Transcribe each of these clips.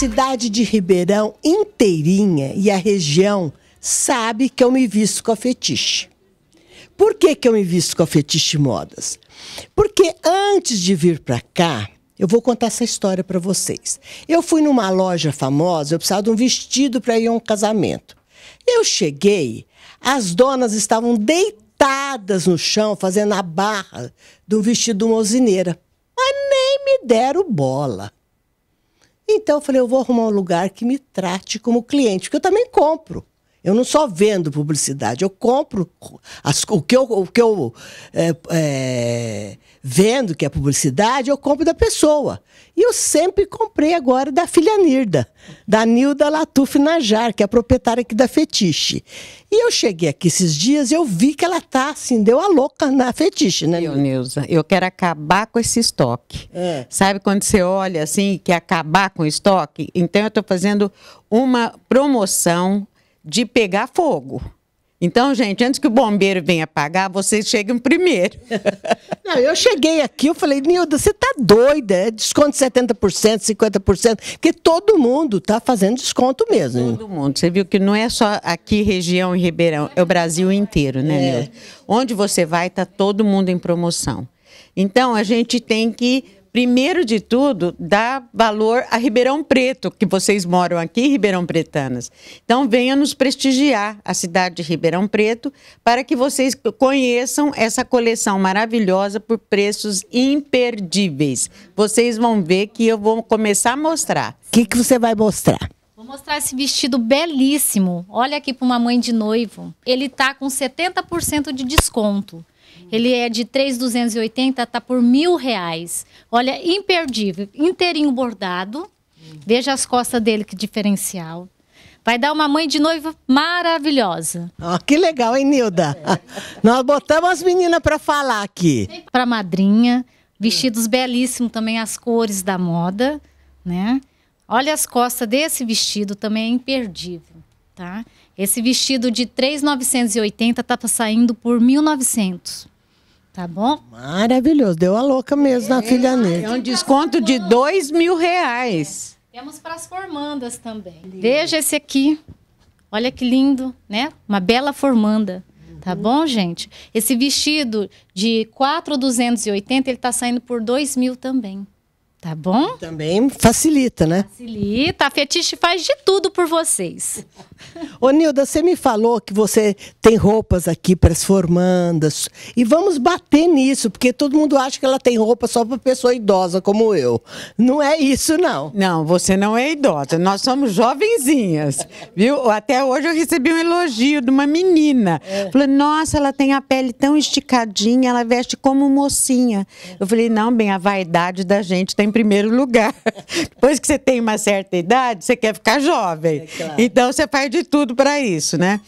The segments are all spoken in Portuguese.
cidade de Ribeirão inteirinha e a região sabe que eu me visto com a fetiche. Por que, que eu me visto com a fetiche modas? Porque antes de vir para cá, eu vou contar essa história para vocês. Eu fui numa loja famosa, eu precisava de um vestido para ir a um casamento. Eu cheguei, as donas estavam deitadas no chão fazendo a barra de um vestido de uma usineira. Mas nem me deram bola. Então eu falei, eu vou arrumar um lugar que me trate como cliente, porque eu também compro. Eu não só vendo publicidade, eu compro as, o que eu, o que eu é, é, vendo que é publicidade, eu compro da pessoa. E eu sempre comprei agora da filha Nirda, da Nilda Latuf Najar, que é a proprietária aqui da Fetiche. E eu cheguei aqui esses dias e eu vi que ela tá assim, deu a louca na Fetiche, né? Eu, Nilza, eu quero acabar com esse estoque. É. Sabe quando você olha assim, que acabar com o estoque? Então eu estou fazendo uma promoção de pegar fogo. Então, gente, antes que o bombeiro venha apagar, vocês chegam primeiro. Não, eu cheguei aqui, eu falei, Nilda, você tá doida? É desconto de 70%, 50%, que todo mundo tá fazendo desconto mesmo. Todo mundo. Você viu que não é só aqui região e Ribeirão, é o Brasil inteiro, né, é. Nilda? Onde você vai, tá todo mundo em promoção. Então, a gente tem que primeiro de tudo, dar valor a Ribeirão Preto, que vocês moram aqui, Ribeirão Pretanas. Então, venha nos prestigiar a cidade de Ribeirão Preto para que vocês conheçam essa coleção maravilhosa por preços imperdíveis. Vocês vão ver que eu vou começar a mostrar. O que, que você vai mostrar? Vou mostrar esse vestido belíssimo. Olha aqui para uma mãe de noivo. Ele tá com 70% de desconto. Ele é de 3,280, tá por mil reais. Olha, imperdível. Inteirinho bordado. Veja as costas dele, que diferencial. Vai dar uma mãe de noiva maravilhosa. Oh, que legal, hein, Nilda? É. Nós botamos as meninas para falar aqui. Para madrinha, vestidos belíssimos também, as cores da moda, né? Olha as costas desse vestido, também é imperdível tá? Esse vestido de 3,980 tá saindo por 1,900. Tá bom? Maravilhoso. Deu a louca mesmo é, na filha negra. É um desconto de dois mil reais. É. Temos para as formandas também. Lindo. Veja esse aqui. Olha que lindo, né? Uma bela formanda. Tá bom, gente? Esse vestido de 4,280, ele tá saindo por dois mil também. Tá bom? Também facilita, né? Facilita. A fetiche faz de tudo por vocês. Ô, Nilda, você me falou que você tem roupas aqui para as formandas. E vamos bater nisso, porque todo mundo acha que ela tem roupa só para pessoa idosa como eu. Não é isso, não. Não, você não é idosa. Nós somos jovenzinhas, viu? Até hoje eu recebi um elogio de uma menina. É. Falou, nossa, ela tem a pele tão esticadinha, ela veste como mocinha. Eu falei, não, bem, a vaidade da gente tem em primeiro lugar. Depois que você tem uma certa idade, você quer ficar jovem. É claro. Então você faz de tudo para isso, né?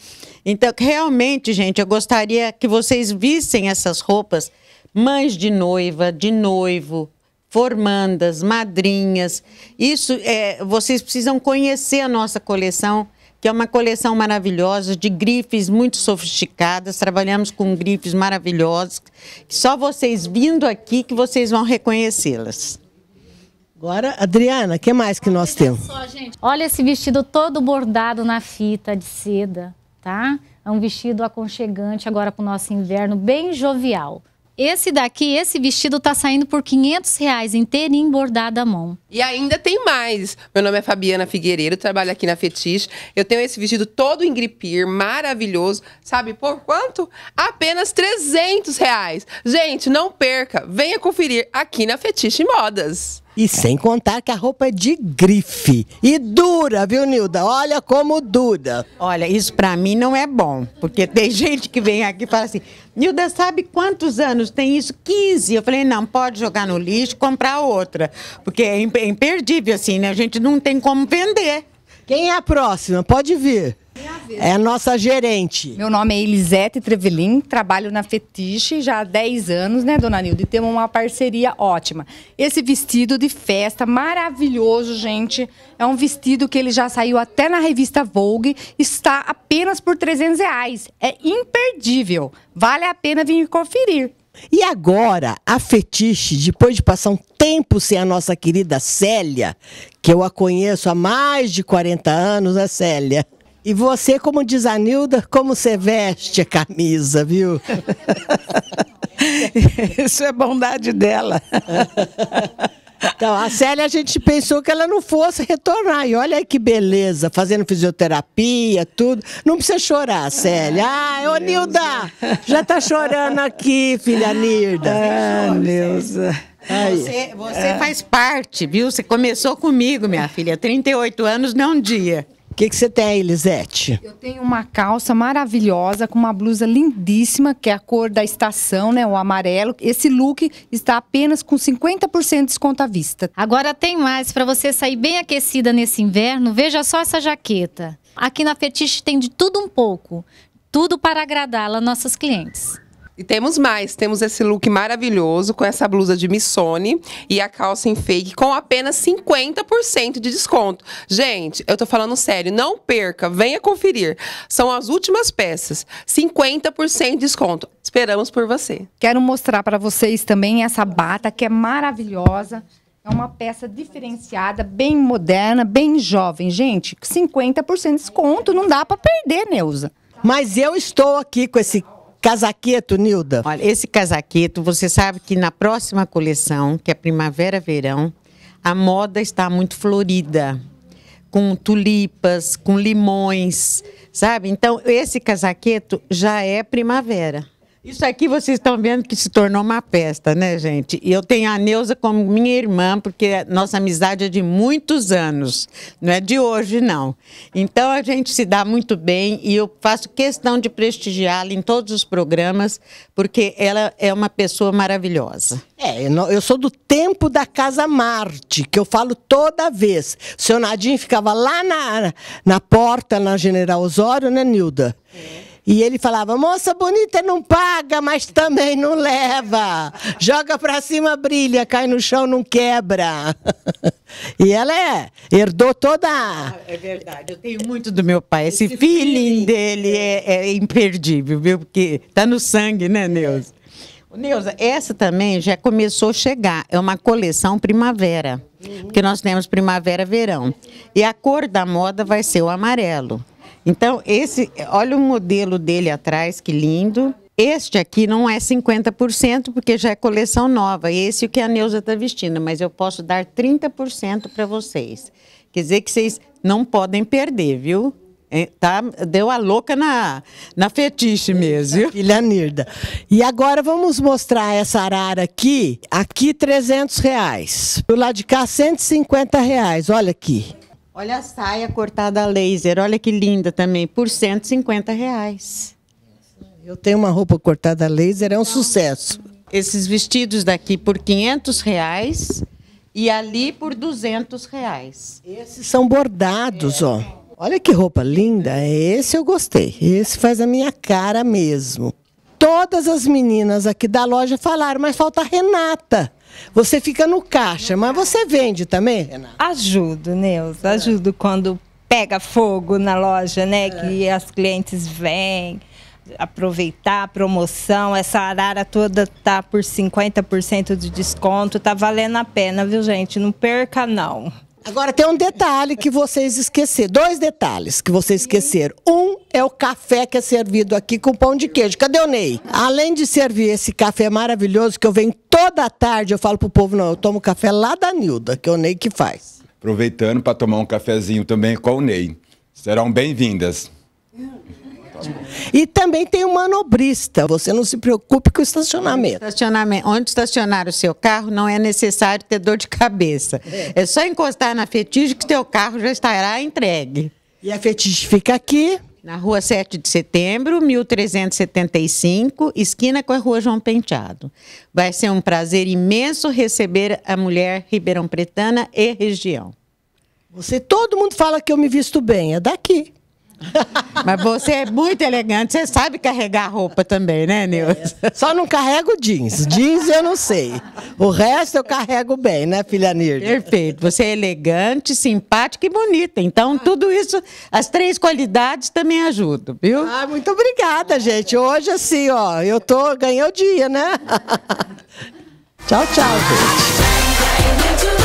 Então, realmente, gente, eu gostaria que vocês vissem essas roupas, mães de noiva, de noivo, formandas, madrinhas. Isso é, vocês precisam conhecer a nossa coleção que é uma coleção maravilhosa de grifes muito sofisticadas. Trabalhamos com grifes maravilhosos, que só vocês vindo aqui que vocês vão reconhecê-las. Agora, Adriana, o que mais que nós temos? Só, gente. Olha esse vestido todo bordado na fita de seda, tá? É um vestido aconchegante agora para o nosso inverno, bem jovial. Esse daqui, esse vestido tá saindo por 500 reais, inteirinho bordado à mão. E ainda tem mais. Meu nome é Fabiana Figueiredo, trabalho aqui na Fetiche. Eu tenho esse vestido todo em gripir, maravilhoso. Sabe por quanto? Apenas 300 reais. Gente, não perca. Venha conferir aqui na Fetiche Modas. E sem contar que a roupa é de grife. E dura, viu, Nilda? Olha como dura. Olha, isso para mim não é bom. Porque tem gente que vem aqui e fala assim: Nilda, sabe quantos anos tem isso? 15. Eu falei: não, pode jogar no lixo, comprar outra. Porque é, é imperdível, assim, né? A gente não tem como vender. Quem é a próxima? Pode vir. É a nossa gerente. Meu nome é Elisete Trevelin, trabalho na Fetiche já há 10 anos, né, dona Nilda? E temos uma parceria ótima. Esse vestido de festa maravilhoso, gente. É um vestido que ele já saiu até na revista Vogue, está apenas por 300 reais. É imperdível. Vale a pena vir conferir. E agora, a Fetiche, depois de passar um tempo sem a nossa querida Célia, que eu a conheço há mais de 40 anos, né, Célia? E você, como diz a Nilda, como você veste a camisa, viu? Isso é bondade dela. Então, a Célia, a gente pensou que ela não fosse retornar. E olha aí que beleza, fazendo fisioterapia, tudo. Não precisa chorar, Célia. Ai, ah, ô Nilda, já tá chorando aqui, filha Nilda. Ah, Nilda. Você, você faz parte, viu? Você começou comigo, minha filha. 38 anos não um dia. O que, você tem aí, Lisete? Eu tenho uma calça maravilhosa com uma blusa lindíssima, que é a cor da estação, né? O amarelo. Esse look está apenas com 50% de desconto à vista. Agora tem mais para você sair bem aquecida nesse inverno. Veja só essa jaqueta. Aqui na Fetiche tem de tudo um pouco. Tudo para agradar a nossos clientes. E temos mais, temos esse look maravilhoso com essa blusa de Missone e a calça em fake com apenas 50% de desconto. Gente, eu tô falando sério, não perca, venha conferir. São as últimas peças, 50% de desconto. Esperamos por você. Quero mostrar para vocês também essa bata que é maravilhosa. É uma peça diferenciada, bem moderna, bem jovem. Gente, 50% de desconto, não dá para perder, Neuza. Mas eu estou aqui com esse Casaqueto, Nilda. Olha, esse casaqueto, você sabe que na próxima coleção, que é primavera-verão, a moda está muito florida, com tulipas, com limões, sabe? Então, esse casaqueto já é primavera. Isso aqui vocês estão vendo que se tornou uma festa, né, gente? E eu tenho a Neuza como minha irmã, porque nossa amizade é de muitos anos, não é de hoje, não. Então a gente se dá muito bem e eu faço questão de prestigiá-la em todos os programas, porque ela é uma pessoa maravilhosa. É, eu sou do tempo da Casa Marte, que eu falo toda vez. O seu Nadim ficava lá na, na porta, na General Osório, né, Nilda? É. E ele falava: moça bonita não paga, mas também não leva. Joga para cima, brilha, cai no chão, não quebra. E ela é, herdou toda. Ah, é verdade, eu tenho muito do meu pai. Esse, Esse feeling, feeling, dele é, é, é imperdível, viu? Porque tá no sangue, né, é. Neuza? Neuza, essa também já começou a chegar. É uma coleção primavera. Uhum. Porque nós temos primavera-verão. E a cor da moda vai ser o amarelo. Então, esse, olha o modelo dele atrás, que lindo. Este aqui não é 50%, porque já é coleção nova. Esse é o que a Neuza está vestindo, mas eu posso dar 30% para vocês. Quer dizer que vocês não podem perder, viu? É, tá, deu a louca na, na fetiche mesmo. Viu? Filha Nirda. E agora vamos mostrar essa arara aqui. Aqui 300 reais. Do lado de cá 150 reais. Olha aqui. Olha a saia cortada a laser, olha que linda também, por 150 reais. Eu tenho uma roupa cortada a laser, é um sucesso. Esses vestidos daqui por 500 reais e ali por 200 reais. Esses são bordados, é. ó. Olha que roupa linda, é esse eu gostei. Esse faz a minha cara mesmo. Todas as meninas aqui da loja falaram, mas falta a Renata. Você fica no caixa, mas você vende também, Renata? Ajudo, Neuza. Ajudo quando pega fogo na loja, né? É. Que as clientes vêm aproveitar a promoção. Essa arara toda tá por 50% de desconto. Tá valendo a pena, viu, gente? Não perca, não. Agora tem um detalhe que vocês esqueceram. Dois detalhes que vocês esqueceram. Um é o café que é servido aqui com pão de queijo. Cadê o Ney? Além de servir esse café maravilhoso que eu venho toda tarde eu falo pro povo, não, eu tomo café lá da Nilda, que é o Ney que faz. Aproveitando para tomar um cafezinho também com o Ney. Serão bem-vindas. E também tem um manobrista. Você não se preocupe com o estacionamento. Onde estacionamento. Onde estacionar o seu carro não é necessário ter dor de cabeça. É, é só encostar na fetiche que seu carro já estará entregue. E a fetiche fica aqui. Na rua 7 de setembro, 1375, esquina com a rua João Penteado. Vai ser um prazer imenso receber a mulher ribeirão-pretana e região. Você, todo mundo fala que eu me visto bem, é daqui. Mas você é muito elegante, você sabe carregar roupa também, né, Nilce? É. Só não carrego jeans. Jeans eu não sei. O resto eu carrego bem, né, filha Nirda? Perfeito. Você é elegante, simpática e bonita. Então, ah. tudo isso, as três qualidades também ajudam, viu? Ah, muito obrigada, gente. Hoje, assim, ó, eu tô, ganhei o dia, né? tchau, tchau, gente.